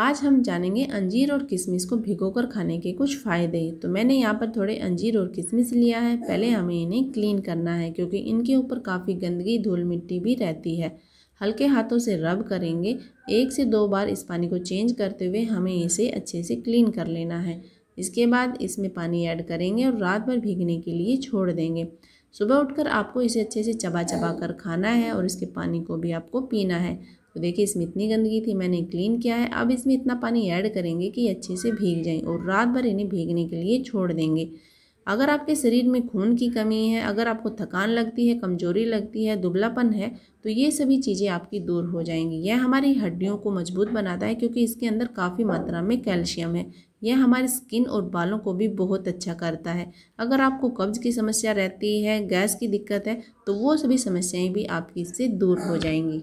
आज हम जानेंगे अंजीर और किशमिश को भिगोकर खाने के कुछ फ़ायदे तो मैंने यहाँ पर थोड़े अंजीर और किशमिश लिया है पहले हमें इन्हें क्लीन करना है क्योंकि इनके ऊपर काफ़ी गंदगी धूल मिट्टी भी रहती है हल्के हाथों से रब करेंगे एक से दो बार इस पानी को चेंज करते हुए हमें इसे अच्छे से क्लीन कर लेना है इसके बाद इसमें पानी ऐड करेंगे और रात भर भीगने के लिए छोड़ देंगे सुबह उठकर आपको इसे अच्छे से चबा चबा कर खाना है और इसके पानी को भी आपको पीना है तो देखिए इसमें इतनी गंदगी थी मैंने क्लीन किया है अब इसमें इतना पानी ऐड करेंगे कि अच्छे से भीग जाएं और रात भर इन्हें भीगने के लिए छोड़ देंगे अगर आपके शरीर में खून की कमी है अगर आपको थकान लगती है कमजोरी लगती है दुबलापन है तो ये सभी चीज़ें आपकी दूर हो जाएंगी यह हमारी हड्डियों को मजबूत बनाता है क्योंकि इसके अंदर काफ़ी मात्रा में कैल्शियम है यह हमारे स्किन और बालों को भी बहुत अच्छा करता है अगर आपको कब्ज की समस्या रहती है गैस की दिक्कत है तो वो सभी समस्याएँ भी आपकी इससे दूर हो जाएंगी